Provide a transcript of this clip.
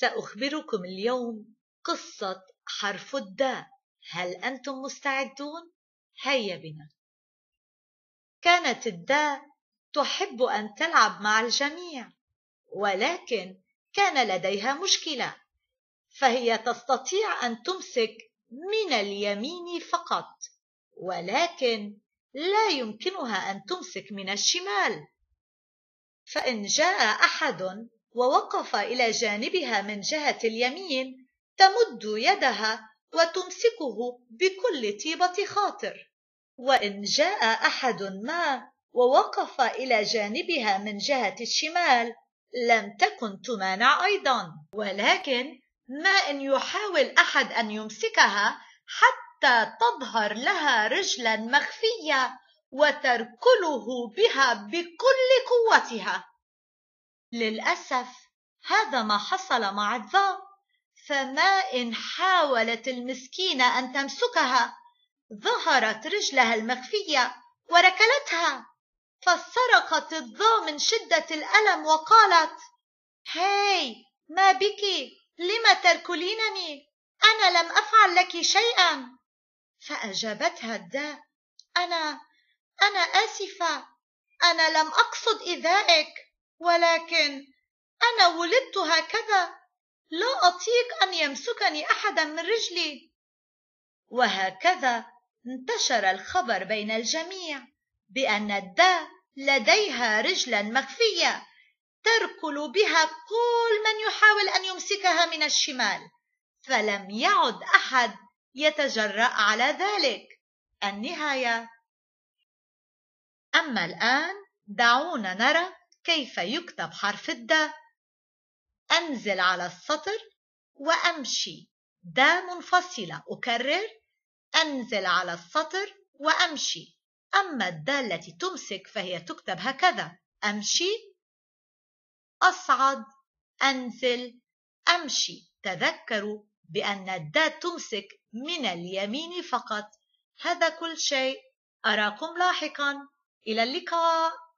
سأخبركم اليوم قصة حرف الداء هل أنتم مستعدون؟ هيا بنا كانت الداء تحب أن تلعب مع الجميع ولكن كان لديها مشكلة فهي تستطيع أن تمسك من اليمين فقط ولكن لا يمكنها أن تمسك من الشمال فإن جاء أحد ووقف إلى جانبها من جهة اليمين تمد يدها وتمسكه بكل طيبة خاطر وإن جاء أحد ما ووقف إلى جانبها من جهة الشمال لم تكن تمانع أيضا ولكن ما إن يحاول أحد أن يمسكها حتى تظهر لها رجلا مخفية وتركله بها بكل قوتها للأسف هذا ما حصل مع الظا فما إن حاولت المسكينة أن تمسكها ظهرت رجلها المخفية وركلتها فسرقت الظا من شدة الألم وقالت هاي ما بك لم تركلينني أنا لم أفعل لك شيئا فأجابتها الداء أنا أنا آسفة أنا لم أقصد إيذائك ولكن أنا ولدت هكذا لا أطيق أن يمسكني أحدا من رجلي وهكذا انتشر الخبر بين الجميع بأن الدا لديها رجلا مخفية تركل بها كل من يحاول أن يمسكها من الشمال فلم يعد أحد يتجرأ على ذلك النهاية أما الآن دعونا نرى كيف يكتب حرف الد أنزل على السطر وأمشي دا منفصلة أكرر أنزل على السطر وأمشي أما الد التي تمسك فهي تكتب هكذا أمشي أصعد أنزل أمشي تذكروا بأن الد تمسك من اليمين فقط هذا كل شيء أراكم لاحقا إلى اللقاء